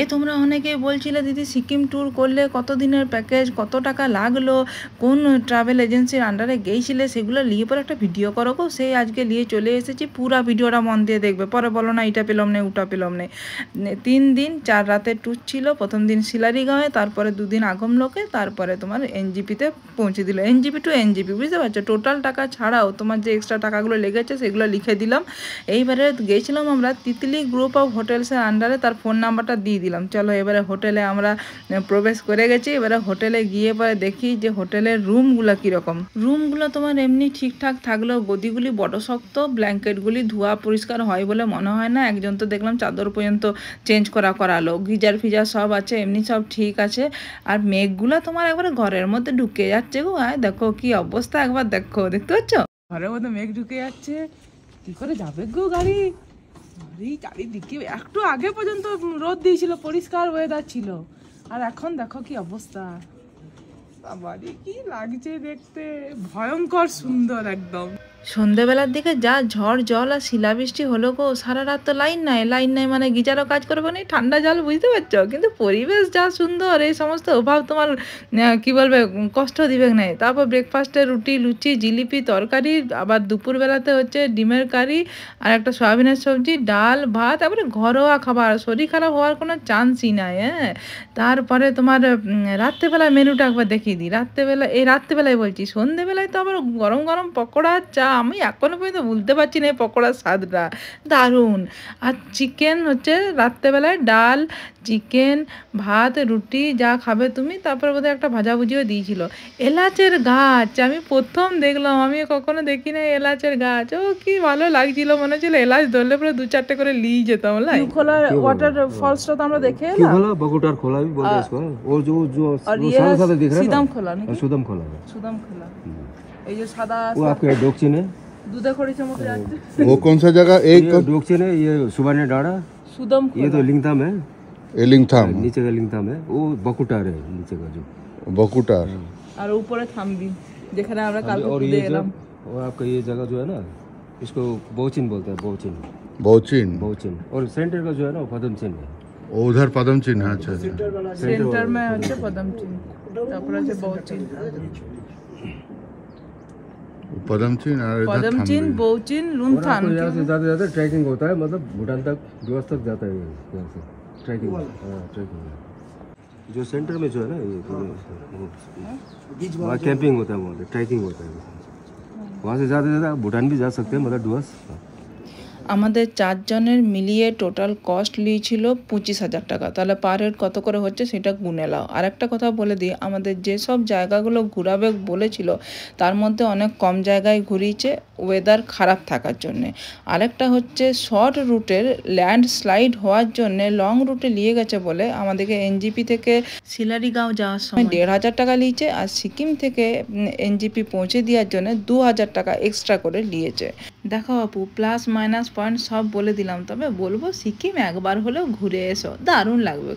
এ তোমরা অনেকেই বলছিলে দিদি সিকিম ট্যুর করলে কত দিনের প্যাকেজ কত টাকা লাগলো কোন ট্রাভেল এজেন্সির আন্ডারে গেছিলে সেগুলো নিয়ে পরে একটা ভিডিও করো গো সেই আজকে নিয়ে চলে এসেছি পুরা ভিডিওটা মন দিয়ে দেখবে পরে বলো না এটা পেলাম না ওটা পেলাম না তিন দিন চার রাতের ট্যুর ছিল প্রথম দিন শিলারিগাঁওয়ে তারপরে দুদিন লোকে তারপরে তোমার এনজিপিতে পৌঁছে দিল এনজিপি টু এনজিপি বুঝতে পারছো টোটাল টাকা ছাড়াও তোমার যে এক্সট্রা টাকাগুলো লেগেছে সেগুলো লিখে দিলাম এইবারে গেছিলাম আমরা তিতলি গ্রুপ অফ হোটেলসের আন্ডারে তার ফোন নাম্বারটা দিয়ে দিলাম চলো এবারে হোটেলে আমরা প্রবেশ করে গেছি এবারে হোটেলে গিয়ে পরে দেখি যে হোটেলের রুমগুলো কীরকম রুমগুলো তোমার এমনি ঠিকঠাক থাকলেও গদিগুলি বড় শক্ত ব্ল্যাঙ্কেটগুলি ধোয়া পরিষ্কার হয় বলে মনে হয় না একজন তো দেখলাম চাদর পর্যন্ত চেঞ্জ করা করালো গিজার ফিজার সব আছে এমনি সব ঠিক আছে আর মেঘগুলো তোমার একবারে ঘরের মধ্যে ঢুকে যাচ্ছে গো আয় দেখো কি অবস্থা একবার দেখো দেখতে পাচ্ছ ঘরের মধ্যে মেঘ ঢুকে যাচ্ছে কি করে যাবে গো গাড়ি এই চারিদিকে একটু আগে পর্যন্ত রোদ দিয়েছিল পরিষ্কার ওয়েদার ছিল আর এখন দেখো কি অবস্থা বাড়ি কি লাগছে দেখতে ভয়ঙ্কর সুন্দর একদম সন্ধেবেলার দিকে যা ঝড় জল আর শিলাবৃষ্টি হলো গো সারা রাত তো লাইন নাই লাইন নাই মানে গিজারও কাজ করবো না ঠান্ডা জল বুঝতে পারছো কিন্তু পরিবেশ যা সুন্দর এই সমস্ত অভাব তোমার কি বলবে কষ্ট দিবে না তারপর ব্রেকফাস্টে রুটি লুচি জিলিপি তরকারি আবার দুপুরবেলাতে হচ্ছে ডিমের কারি আর একটা সয়াবিনের সবজি ডাল ভাত তারপরে ঘরোয়া খাবার শরীর খারাপ হওয়ার কোনো চান্সই নাই হ্যাঁ তারপরে তোমার রাত্রেবেলা মেনুটা একবার দেখিয়ে দিই রাত্রেবেলা এই রাত্রেবেলায় বলছি সন্ধেবেলায় তো আবার গরম গরম পকোড়া চা আমি এখনও পর্যন্ত ভুলতে পারছি না এই পকোড়ার স্বাদটা দারুণ আর চিকেন হচ্ছে রাত্রেবেলায় ডাল চিকেন ভাত রুটি যা খাবে তুমি তারপর বোধহয় একটা ভাজাভুজিও দিয়েছিল এলাচের গাছ আমি প্রথম দেখলাম আমি কখনো দেখি না এলাচের গাছ ও কি ভালো লাগছিল মনে হচ্ছিল এলাচ ধরলে পরে দু চারটে করে লিয়ে যেতাম খোলা ওয়াটার হ্যাঁ। ফলসটা তো আমরা দেখে সুদাম খোলা বগুটার খোলা হ্যাঁ। যে সাদা है वो कौन सा जगह एक डोकचेन है ये सुबह डाड़ा सुदम ये तो लिंगथाम है ये लिंगथाम हाँ, नीचे का लिंगथाम है वो बकुटार है नीचे का जो बकुटार हाँ। और ऊपर थामबी যেখানে আমরা কালকে ঘুরে এলাম और आपका ये जगह जो है ना इसको बहुचिन बोलते हैं बहुचिन बहुचिन बहुचिन और सेंटर का जो है ना पदम चिन्ह है उधर पदम चिन्ह अच्छा सेंटर अच्छा। में अच्छा पदम चिन्ह पदमचिन पदमचिन बोचिन लुनथान ज्यादा ज्यादा ट्रैकिंग होता है मतलब भूटान तक दिवस तक जाता है यहाँ से ट्रैकिंग ट्रैकिंग हाँ, जो सेंटर में जो है ना ये तो हाँ। हाँ। वहाँ कैंपिंग होता है वहाँ पे ट्रैकिंग होता है वहाँ से ज़्यादा ज़्यादा भूटान भी जा सकते हैं मतलब डुअस আমাদের চারজনের মিলিয়ে টোটাল কস্ট লিয়েছিল পঁচিশ হাজার টাকা তাহলে পার হেড কত করে হচ্ছে সেটা গুনে লাও আর একটা কথা বলে দিই আমাদের যেসব জায়গাগুলো ঘুরাবে বলেছিল তার মধ্যে অনেক কম জায়গায় ঘুরিয়েছে ওয়েদার খারাপ থাকার জন্যে আরেকটা হচ্ছে শর্ট রুটের ল্যান্ডস্লাইড হওয়ার জন্যে লং রুটে নিয়ে গেছে বলে আমাদেরকে এনজিপি থেকে শিলারিগাঁও যাওয়ার সময় মানে দেড় হাজার টাকা নিয়েছে আর সিকিম থেকে এনজিপি পৌঁছে দেওয়ার জন্য দু হাজার টাকা এক্সট্রা করে নিয়েছে দেখো আপু প্লাস মাইনাস পয়েন্ট সব বলে দিলাম তবে বলবো সিকিম একবার হলেও ঘুরে এসো দারুণ লাগবে